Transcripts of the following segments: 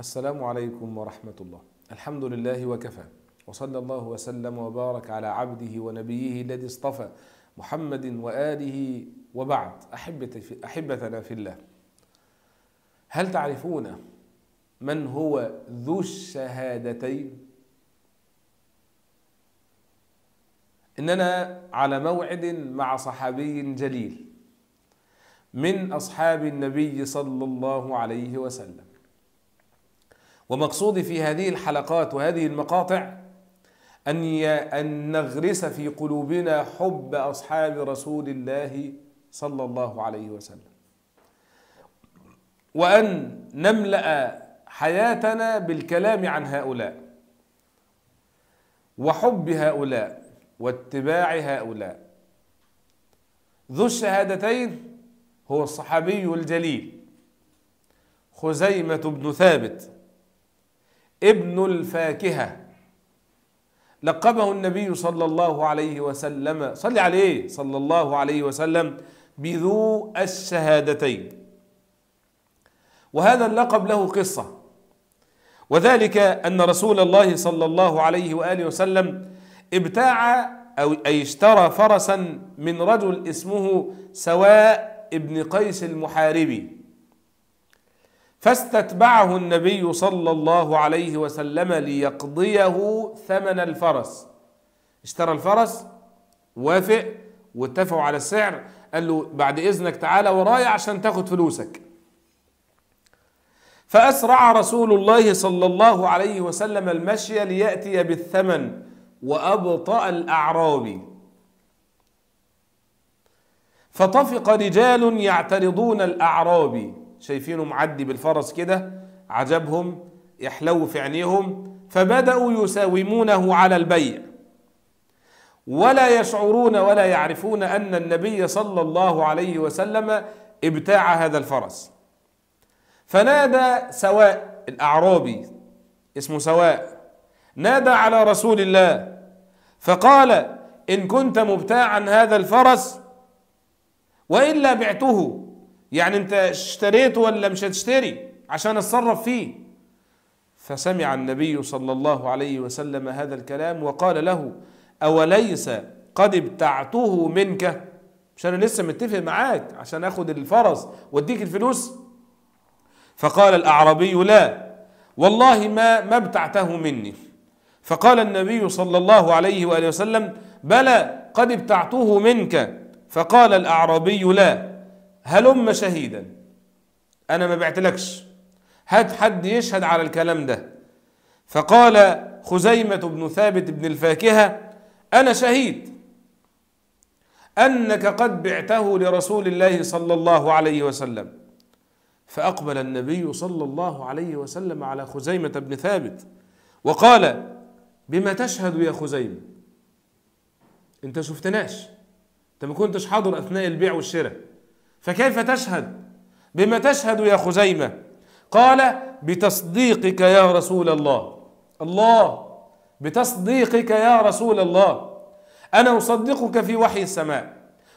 السلام عليكم ورحمة الله الحمد لله وكفى وصلى الله وسلم وبارك على عبده ونبيه الذي اصطفى محمد وآله وبعد أحبتنا في الله هل تعرفون من هو ذو الشهادتين اننا على موعد مع صحابي جليل من اصحاب النبي صلى الله عليه وسلم ومقصودي في هذه الحلقات وهذه المقاطع أن أن نغرس في قلوبنا حب أصحاب رسول الله صلى الله عليه وسلم وأن نملأ حياتنا بالكلام عن هؤلاء وحب هؤلاء واتباع هؤلاء ذو الشهادتين هو الصحابي الجليل خزيمة بن ثابت ابن الفاكهة لقبه النبي صلى الله عليه وسلم صل عليه صلى الله عليه وسلم بذو الشهادتين وهذا اللقب له قصة وذلك أن رسول الله صلى الله عليه وآله وسلم ابتاع أو أي اشترى فرسا من رجل اسمه سواء ابن قيس المحاربي فاستتبعه النبي صلى الله عليه وسلم ليقضيه ثمن الفرس اشترى الفرس وافق واتفقوا على السعر قال له بعد اذنك تعالى ورايا عشان تاخد فلوسك فاسرع رسول الله صلى الله عليه وسلم المشي لياتي بالثمن وابطا الاعرابي فطفق رجال يعترضون الاعرابي شايفينه معدي بالفرس كده عجبهم يحلو في عينيهم فبدأوا يساومونه على البيع ولا يشعرون ولا يعرفون أن النبي صلى الله عليه وسلم ابتاع هذا الفرس فنادى سواء الأعرابي اسمه سواء نادى على رسول الله فقال إن كنت مبتاعا هذا الفرس وإلا بعته يعني انت اشتريت ولا مش هتشتري عشان اتصرف فيه فسمع النبي صلى الله عليه وسلم هذا الكلام وقال له اوليس قد ابتعته منك مش انا لسه متفق معاك عشان اخد الفرس واديك الفلوس فقال الاعرابي لا والله ما ما ابتعته مني فقال النبي صلى الله عليه واله وسلم بلى قد ابتعته منك فقال الاعرابي لا هلم شهيدا انا ما بعتلكش هات حد يشهد على الكلام ده فقال خزيمة بن ثابت بن الفاكهة أنا شهيد أنك قد بعته لرسول الله صلى الله عليه وسلم فأقبل النبي صلى الله عليه وسلم على خزيمة بن ثابت وقال بما تشهد يا خزيمة أنت شفتناش أنت ما كنتش حاضر أثناء البيع والشراء فكيف تشهد بما تشهد يا خزيمة قال بتصديقك يا رسول الله الله بتصديقك يا رسول الله أنا أصدقك في وحي السماء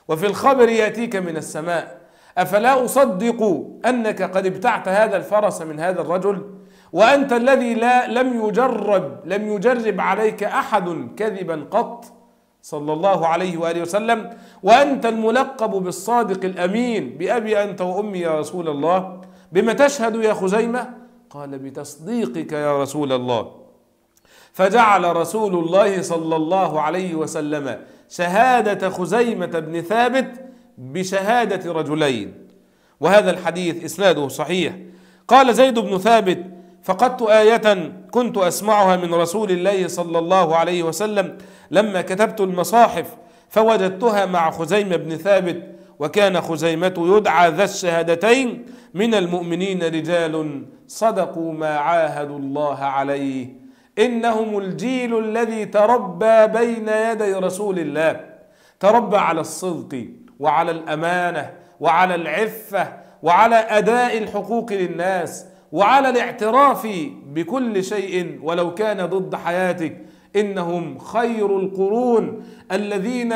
وفي الخبر يأتيك من السماء أفلا أصدق أنك قد ابتعت هذا الفرس من هذا الرجل وأنت الذي لا لم يجرب لم يجرب عليك أحد كذبا قط صلى الله عليه وآله وسلم وأنت الملقب بالصادق الأمين بأبي أنت وأمي يا رسول الله بما تشهد يا خزيمة قال بتصديقك يا رسول الله فجعل رسول الله صلى الله عليه وسلم شهادة خزيمة بن ثابت بشهادة رجلين وهذا الحديث إسناده صحيح قال زيد بن ثابت فقدت آية كنت اسمعها من رسول الله صلى الله عليه وسلم لما كتبت المصاحف فوجدتها مع خزيمه بن ثابت وكان خزيمه يدعى ذا الشهادتين من المؤمنين رجال صدقوا ما عاهدوا الله عليه انهم الجيل الذي تربى بين يدي رسول الله تربى على الصدق وعلى الامانه وعلى العفه وعلى اداء الحقوق للناس وعلى الاعتراف بكل شيء ولو كان ضد حياتك انهم خير القرون الذين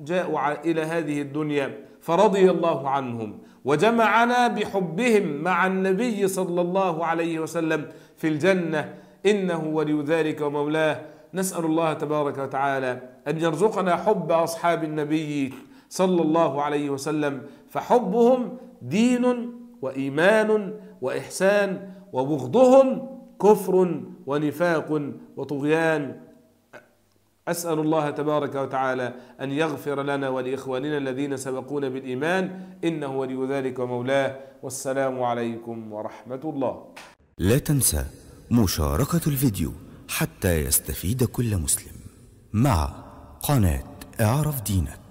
جاءوا الى هذه الدنيا فرضي الله عنهم وجمعنا بحبهم مع النبي صلى الله عليه وسلم في الجنه انه ولي ذلك ومولاه نسال الله تبارك وتعالى ان يرزقنا حب اصحاب النبي صلى الله عليه وسلم فحبهم دين وايمان واحسان وبغضهم كفر ونفاق وطغيان أسأل الله تبارك وتعالى أن يغفر لنا ولإخواننا الذين سبقونا بالإيمان إنه ولي ذلك ومولاه والسلام عليكم ورحمة الله لا تنسى مشاركة الفيديو حتى يستفيد كل مسلم مع قناة اعرف دينك